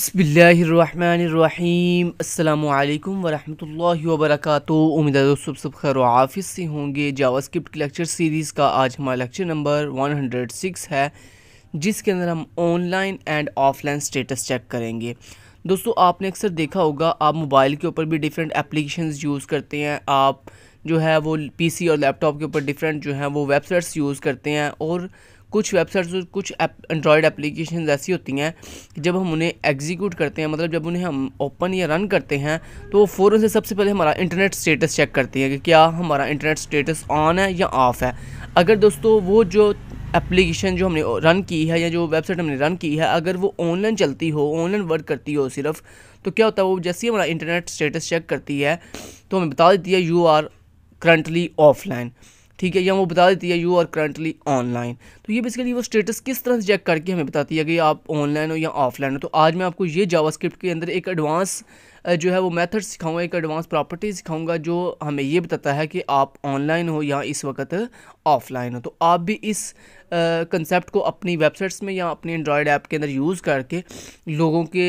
बसमीम अल्लाम वरहमल वबरक उम्मीद है दोस्तों सब खैर आफिस से होंगे जावास्क्रिप्ट लेक्चर सीरीज़ का आज हमारा लेक्चर नंबर 106 है जिसके अंदर हम online and offline status check करेंगे दोस्तों आपने अक्सर देखा होगा आप मोबाइल के ऊपर भी डिफरेंट एप्लीकेशन यूज़ करते हैं आप जो है वो पीसी और लैपटॉप के ऊपर डिफरेंट जो है वो वेबसाइट्स यूज़ करते हैं और कुछ वेबसाइट्स और कुछ एंड्रॉयड एप्लीकेशन ऐसी होती हैं कि जब हम उन्हें एग्जीक्यूट करते हैं मतलब जब उन्हें हम ओपन या रन करते हैं तो वो फ़ौरन से सबसे पहले हमारा इंटरनेट स्टेटस चेक करती है कि क्या हमारा इंटरनेट स्टेटस ऑन है या ऑफ़ है अगर दोस्तों वो जो एप्लीकेशन जो हमने रन की है या जो वेबसाइट हमने रन की है अगर वो ऑनलाइन चलती हो ऑनलाइन वर्क करती हो सिर्फ तो क्या होता है वो जैसे ही हमारा इंटरनेट स्टेटस चेक करती है तो हमें बता देती है यू आर करंटली ऑफलाइन ठीक है या वो बता देती है यू आर करंटली ऑनलाइन तो ये बेसिकली वो स्टेटस किस तरह से चेक करके हमें बताती है कि आप ऑनलाइन हो या ऑफलाइन हो तो आज मैं आपको ये जावास्क्रिप्ट के अंदर एक एडवांस जो है वो मेथड सिखाऊंगा एक एडवांस प्रॉपर्टी सिखाऊंगा जो हमें ये बताता है कि आप ऑनलाइन हो या इस वक्त ऑफलाइन हो तो आप भी इस कंसेप्ट को अपनी वेबसाइट्स में या अपने एंड्रॉयड ऐप के अंदर यूज़ करके लोगों के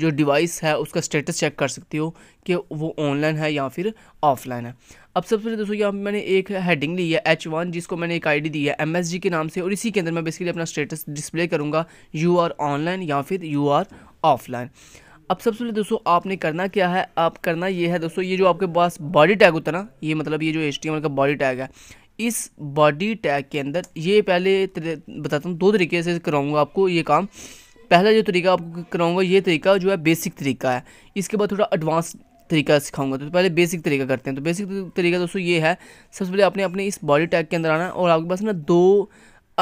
जो डिवाइस है उसका स्टेटस चेक कर सकते हो कि वो ऑनलाइन है या फिर ऑफलाइन है अब सबसे पहले दोस्तों यहाँ मैंने एक हेडिंग ली है एच वन जिसको मैंने एक आईडी दी है एम एस जी के नाम से और इसी के अंदर मैं बेसिकली अपना स्टेटस डिस्प्ले करूँगा यू आर ऑनलाइन या फिर यू आर ऑफलाइन अब सबसे पहले दोस्तों आपने करना क्या है आप करना ये है दोस्तों ये जो आपके पास बॉडी टैग होता है ना ये मतलब ये जो एच का बॉडी टैग है इस बॉडी टैग के अंदर ये पहले बताता हूँ दो तरीके से कराऊँगा आपको ये काम पहला जो तरीका आपको कराऊंगा ये तरीका जो है बेसिक तरीका है इसके बाद थोड़ा एडवांस तरीका सिखाऊंगा तो पहले बेसिक तरीका करते हैं तो बेसिक तरीका दोस्तों ये है सबसे पहले आपने अपने इस बॉडी टैग के अंदर आना और आपके पास ना दो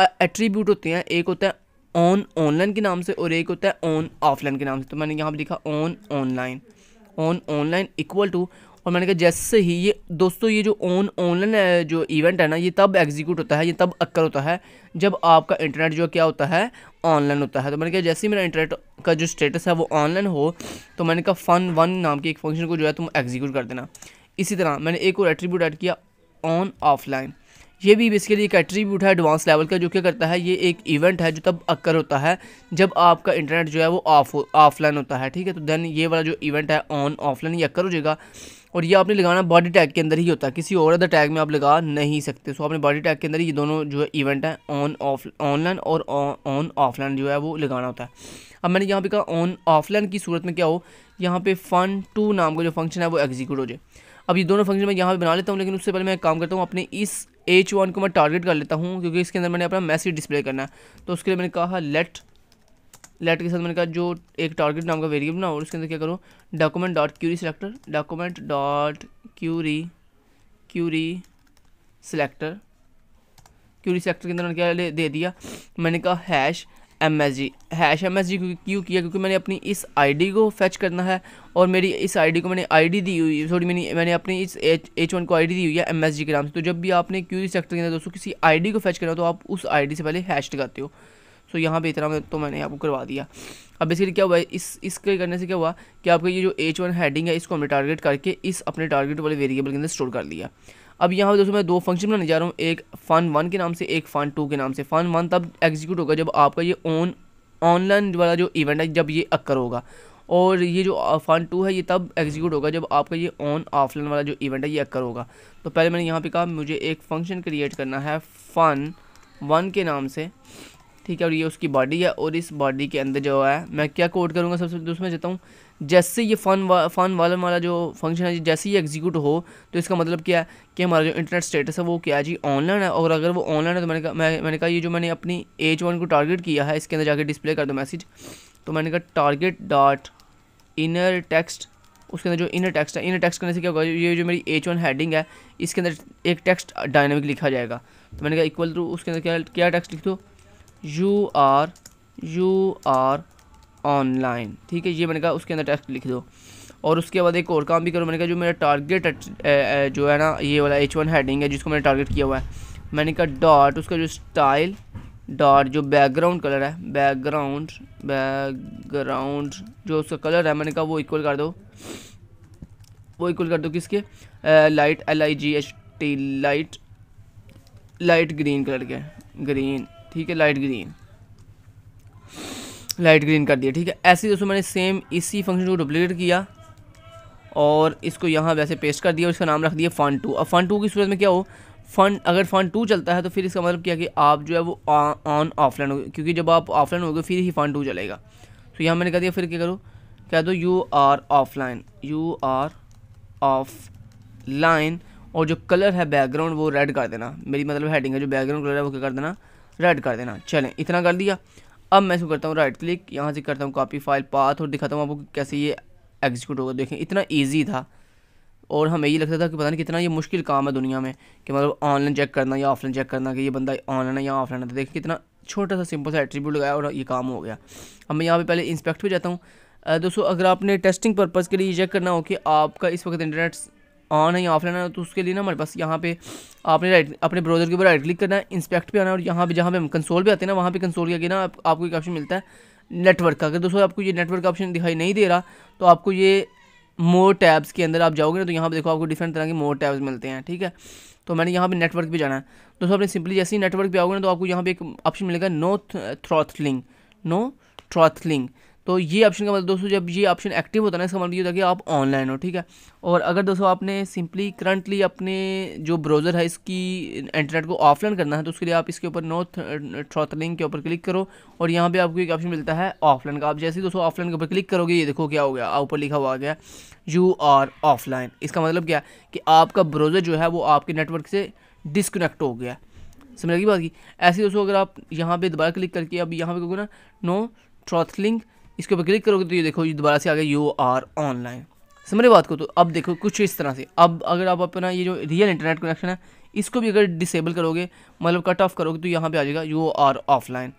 एट्रीब्यूट होते हैं एक होता है ऑन ऑनलाइन के नाम से और एक होता है ऑन ऑफलाइन के नाम से तो मैंने यहाँ पर लिखा on online on online equal to और मैंने कहा जैसे ही ये दोस्तों ये जो ऑन ऑनलाइन जो इवेंट है ना ये तब एग्जीक्यूट होता है ये तब अक्कर होता है जब आपका इंटरनेट जो क्या होता है ऑनलाइन होता है तो मैंने कहा जैसे ही मेरा इंटरनेट का जो स्टेटस है वो ऑनलाइन हो तो मैंने कहा फ़न वन नाम के एक फंक्शन को जो है तुम एग्जीक्यूट कर देना इसी तरह मैंने एक और एट्रीब्यूट ऐड किया ऑन ऑफलाइन ये भी बेसिकली एक एट्रीब्यूट है एडवांस लेवल का जो क्या करता है ये एक इवेंट है जो तब अक्कर होता है जब आपका इंटरनेट जो है वो ऑफ ऑफलाइन होता है ठीक है तो देन ये वाला जो इवेंट है ऑन ऑफलाइन ये अक्कर हो जाएगा और ये आपने लगाना बॉडी टैग के अंदर ही होता है किसी और अदर टैग में आप लगा नहीं सकते सो आपने बॉडी टैग के अंदर ये दोनों जो है इवेंट है ऑन ऑफ ऑनलाइन और ऑन ऑफलाइन जो है वो लगाना होता है अब मैंने यहाँ पे कहा ऑन ऑफलाइन की सूरत में क्या हो यहाँ पे फन टू नाम का जो फंक्शन है वो एग्जीक्यूट हो जाए अब ये दोनों फंक्शन मैं यहाँ पर बना लेता हूँ लेकिन उससे पहले मैं एक काम करता हूँ अपने इस एच वन को मैं टारगेट कर लेता हूँ क्योंकि इसके अंदर मैंने अपना मैसेज डिस्प्ले करना है तो उसके लिए मैंने कहा लेट लेट के साथ मैंने कहा जो एक टारगेट नाम का वेरिएबल ना और उसके अंदर क्या करो document dot query selector document dot query query selector query sector के अंदर मैंने क्या दे दिया मैंने कहा hash M S G hash M S G क्यों किया क्योंकि मैंने अपनी इस आई डी को फैच करना है और मेरी इस आई डी को मैंने आई डी दी हुई सॉरी मैंने मैंने अपनी इस एच एच वन को आई डी दी हुई है एम एस जी के नाम से तो जब भी आपने क्यूरी सेक्टर के अंदर दोस्तों किसी आई डी को फैच करना हो तो आप उस आई डी से पहले हैश लगाते हो सो यहाँ पे इतना तो मैंने आपको करवा दिया अब बेसिकली क्या हुआ इस इसके करने से क्या हुआ कि आपका ये जो एच वन हैडिंग है इसको हमने टारगेट करके इस अपने टारगेट वाले वेरिएबल के अंदर स्टोर कर लिया अब यहाँ पर दोस्तों मैं दो फंक्शन बनाने जा रहा हूँ एक फन वन के नाम से एक फन टू के नाम से फन वन तब एग्जीक्यूट होगा जब आपका ये ऑन ऑनलाइन वाला जो इवेंट है जब ये अक्कर होगा और ये जो फन टू है ये तब एग्जीक्यूट होगा जब आपका ये ऑन ऑफलाइन वाला जो इवेंट है ये अक्कर होगा तो पहले मैंने यहाँ पे कहा मुझे एक फंक्शन क्रिएट करना है फन वन के नाम से ठीक है और ये उसकी बॉडी है और इस बॉडी के अंदर जो है मैं क्या कोड करूँगा सबसे सब तो उसमें चाहता हूँ जैसे ये फन वा, फन वाला वाला जो फंक्शन है जैसे ये एग्जीक्यूट हो तो इसका मतलब क्या है कि हमारा जो इंटरनेट स्टेटस है वो क्या जी ऑनलाइन है और अगर वो ऑनलाइन है तो मैंने कहा मैं, मैंने कहा ये जो मैंने अपनी एज वन को टारगेट किया है इसके अंदर जाके डिस्प्ले कर दो मैसेज तो मैंने कहा टारगेट डॉट इनर टेक्स्ट उसके अंदर जो इनर टेक्स्ट है इनर टेक्स्ट करने से क्या होगा ये जो मेरी एच वन हेडिंग है इसके अंदर एक टेक्स्ट डायनामिक लिखा जाएगा तो मैंने कहा इक्वल टू उसके अंदर क्या क्या टेक्स्ट लिख दो you are you are online ठीक है ये मैंने कहा उसके अंदर टेक्स्ट लिख दो और उसके बाद एक और काम भी करो मैंने कहा जो मेरा टारगेट जो है ना ये वाला एच वन हेडिंग है जिसको मैंने टारगेट किया हुआ है मैंने कहा डॉट उसका जो स्टाइल डॉट जो बैकग्राउंड कलर है बैकग्राउंड बैकग्राउंड जो उसका कलर है मैंने कहा वो इक्वल कर दो वो इक्वल कर दो किसके light L I G H T light light green colour के ग्रीन ठीक है लाइट ग्रीन लाइट ग्रीन कर दिया ठीक है ऐसे ही दोस्तों मैंने सेम इसी फंक्शन को डुप्लीकेट किया और इसको यहाँ वैसे पेस्ट कर दिया और इसका नाम रख दिया फन टू अब फन टू की सूरत में क्या हो फन अगर फन टू चलता है तो फिर इसका मतलब क्या कि आप जो है वो ऑन ऑफलाइन हो क्योंकि जब आप ऑफलाइन हो गए फिर ही फन टू चलेगा तो यहाँ मैंने कह दिया फिर क्या करो कह दो you are offline you are offline और जो कलर है बैकग्राउंड वो रेड कर देना मेरी मतलब हैडिंग है जो बैकग्राउंड कलर है वो क्या कर देना रेड कर देना चलें इतना कर दिया अब मैं इसको करता हूँ राइट क्लिक यहाँ से करता हूँ कॉपी फाइल पाथ और दिखाता हूँ आपको कैसे ये एग्जीक्यूट होगा देखें इतना ईजी था और हमें ये लगता था कि पता नहीं कितना ये मुश्किल काम है दुनिया में कि मतलब ऑनलाइन चेक करना या ऑफलाइन चेक करना कि ये बंदा ऑनलाइन है या ऑफलाइन है तो देखिए कितना छोटा सा सिंपल सा एट्रीब्यूट लगाया और ये काम हो गया अब मैं यहाँ पे पहले इंस्पेक्ट पे जाता हूँ दोस्तों अगर आपने टेस्टिंग पर्पज़ के लिए चेक करना हो कि आपका इस वक्त इंटरनेट ऑन है या ऑफलाइन है तो उसके लिए ना हमारे पास यहाँ पे आपने राइट अपने ब्राउजर के ऊपर राइट क्लिक करना है इंस्पेक्ट पे आना है और यहाँ पे जहाँ पे हम कंसोल पे आते हैं ना वहाँ पे कंसोल के आगे ना आप, आपको एक ऑप्शन मिलता है नेटवर्क का अगर दोस्तों आपको ये नेटवर्क का ऑप्शन दिखाई नहीं दे रहा तो आपको ये मोर टैब्स के अंदर आप जाओगे ना तो यहाँ पर देखो आपको डिफरेंट तरह के मोर टैब्स मिलते हैं ठीक है तो मैंने यहाँ पर नेटवर्क भी जाना है दोस्तों आपने सिंपली जैसे ही नेटवर्क पर आओगे ना तो आपको यहाँ पे एक ऑप्शन मिलेगा नो थ्रॉथलिंग नो थ्रॉथलिंग तो ये ऑप्शन का मतलब दोस्तों जब ये ऑप्शन एक्टिव होता है ना इसका मतलब ये होता है कि आप ऑनलाइन हो ठीक है और अगर दोस्तों आपने सिंपली करंटली अपने जो ब्राउज़र है इसकी इंटरनेट को ऑफलाइन करना है तो उसके लिए आप इसके ऊपर नो थ्रॉथलिंग के ऊपर क्लिक करो और यहाँ पर आपको एक ऑप्शन मिलता है ऑफलाइन का आप जैसे ही दोस्तों ऑफलाइन के ऊपर क्लिक करोगे ये देखो क्या हो गया ऊपर लिखा हुआ आ गया यू आर ऑफलाइन इसका मतलब क्या है कि आपका ब्राउज़र जो है वो आपके नेटवर्क से डिसकनेक्ट हो गया समझ लगी बात की ऐसे दोस्तों अगर आप यहाँ पर दोबारा क्लिक करके अब यहाँ पे कहोगे ना नो थ्रॉथलिंग इसके ऊपर क्लिक करोगे तो ये देखो ये दोबारा से आ गया यू आर ऑनलाइन समझ बात को तो अब देखो कुछ इस तरह से अब अगर आप अपना ये जो रियल इंटरनेट कनेक्शन है इसको भी अगर डिसेबल करोगे मतलब कट ऑफ करोगे तो यहाँ पे आ जाएगा यू आर ऑफलाइन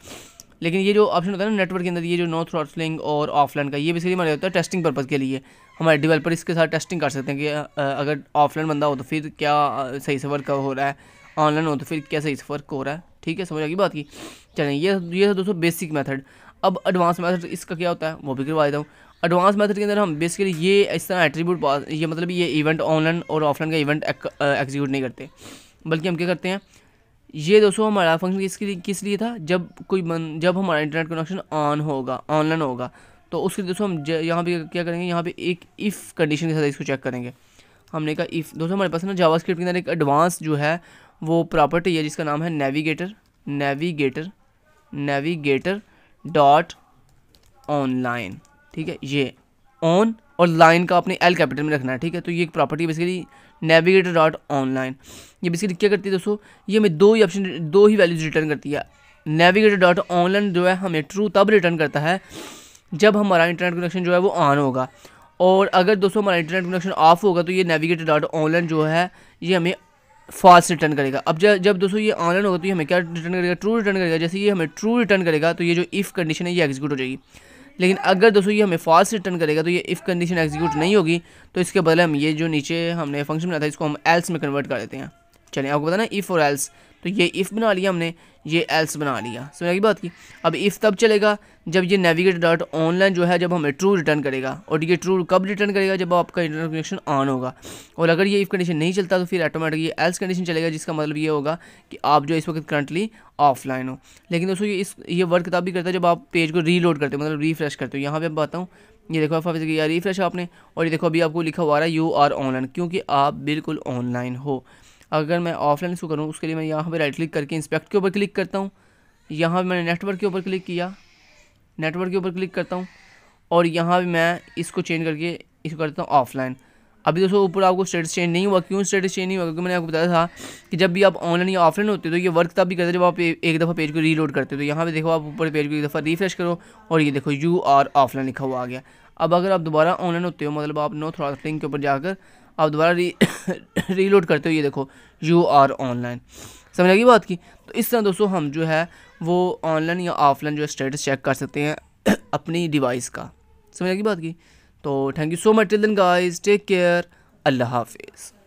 लेकिन ये जो ऑप्शन होता है ना नेटवर्क के अंदर ये जो नो थ्रॉटलिंग और ऑफलाइन का ये बेसिकली मैं होता है टेस्टिंग पर्पज़ के लिए हमारे डिवेलपर इसके साथ टेस्टिंग कर सकते हैं कि अगर ऑफलाइन बंदा तो हो तो फिर क्या सही से वर्क हो रहा है ऑनलाइन हो तो फिर क्या सही से वर्क हो रहा है ठीक है समझ आ गई बात की चलें ये ये दोस्तों बेसिक मेथड अब एडवांस मैथड इसका क्या होता है वो भी करवा देता हूँ एडवांस मैथड के अंदर हम बेसिकली ये इस तरह एट्रीब्यूट पास ये मतलब ये इवेंट ऑनलाइन और ऑफलाइन का इवेंट एग्जीक्यूट नहीं करते बल्कि हम क्या करते हैं ये दोस्तों हमारा फंक्शन किसके लिए किस लिए था जब कोई बन, जब हमारा इंटरनेट कनेक्शन ऑन होगा ऑनलाइन होगा तो उसके दोस्तों हम यहाँ पे क्या करेंगे यहाँ पे एक इफ़ कंडीशन के साथ इसको चेक करेंगे हमने कहा इफ़ दोस्तों हमारे पास ना जावा के अंदर एक एडवांस जो है वो प्रॉपर्टी है जिसका नाम है navigator navigator navigator dot online ठीक है ये ऑन और लाइन का आपने एल कैपिटल में रखना है ठीक है तो ये एक property basically navigator dot online ये बेसिकली क्या करती है दोस्तों ये हमें दो ही ऑप्शन दो ही वैल्यूज रिटर्न करती है नेविगेटर डॉट ऑनलाइन जो है हमें ट्रू तब रिटर्न करता है जब हमारा इंटरनेट कनेक्शन जो है वो ऑन होगा और अगर दोस्तों हमारा इंटरनेट कनेक्शन ऑफ होगा तो ये नेविगेटर डॉट ऑनलाइन जो है ये हमें फॉल्स रिटर्न करेगा अब जब जब दोस्तों ये ऑनलाइन होगा तो ये हमें क्या रिटर्न करेगा ट्रू रिटर्न करेगा जैसे ये हमें ट्रू रिटर्न करेगा तो ये जो इफ़ कंडीशन है ये एग्जीक्यूट हो जाएगी लेकिन अगर दोस्तों ये हमें फॉल्स रिटर्न करेगा तो ये इफ़ कंडीशन एग्जीक्यूट नहीं होगी तो इसके बदले हम ये जो नीचे हमने फंक्शन बनाया था इसको हम एल्स में कन्वर्ट कर देते हैं चलिए आपको बताना इफ़ और एल्स तो ये इफ़ बना लिया हमने ये एल्स बना लिया समझ की बात की अब इफ़ तब चलेगा जब ये नेविगेट डॉट ऑनलाइन जो है जब हमें ट्रू रिटर्न करेगा और ये ट्रू कब रिटर्न करेगा जब आपका इंटरनेट कनेक्शन ऑन होगा और अगर ये इफ़ कंडीशन नहीं चलता तो फिर ऑटोमेटिक ये एल्स कंडीशन चलेगा जिसका मतलब ये होगा कि आप जो इस वक्त करंटली ऑफलाइन हो लेकिन दोस्तों ये इस ये वर्ड तब भी करता है जब आप पेज को रीलोड करते हो मतलब रिफ्रेश करते हो यहाँ पर बताता हूँ ये देखो आप यार रिफ्रेश आपने और ये देखो अभी आपको लिखा हुआ रहा है यू आर ऑनलाइन क्योंकि आप बिल्कुल ऑनलाइन हो अगर मैं ऑफलाइन इसको करूँ उसके लिए मैं यहाँ पर राइट क्लिक करके इंस्पेक्ट के ऊपर क्लिक करता हूँ यहाँ पर मैंने नेटवर्क के ऊपर क्लिक किया नेटवर्क के ऊपर क्लिक करता हूँ और यहाँ पर मैं इसको चेंज करके इसको करता हूँ ऑफलाइन अभी दोस्तों ऊपर आपको स्टेटस चेंज नहीं हुआ क्यों स्टेटस चेंज नहीं हुआ क्योंकि मैंने आपको बताया था कि जब भी आप ऑनलाइन या ऑफलाइन होते हो तो ये वर्क तब भी करते जब आप एक दफ़ा पेज को रीलोड करते हो तो यहाँ पे देखो आप ऊपर पेज को एक दफ़ा रिफ्रेश करो और ये देखो यू आर ऑफलाइन लिखा हुआ आ गया अब अगर आप दोबारा ऑनलाइन होते हो मतलब आप नो थ्रॉसलिंग के ऊपर जाकर आप दोबारा री रीलोड करते हो ये देखो यू आर ऑनलाइन समझ लगी बात की तो इस तरह दोस्तों हम जो है वो ऑनलाइन या ऑफलाइन जो स्टेटस चेक कर सकते हैं अपनी डिवाइस का समझ लगी बात की तो thank you so much till then guys take care अल्लाह हाफिज़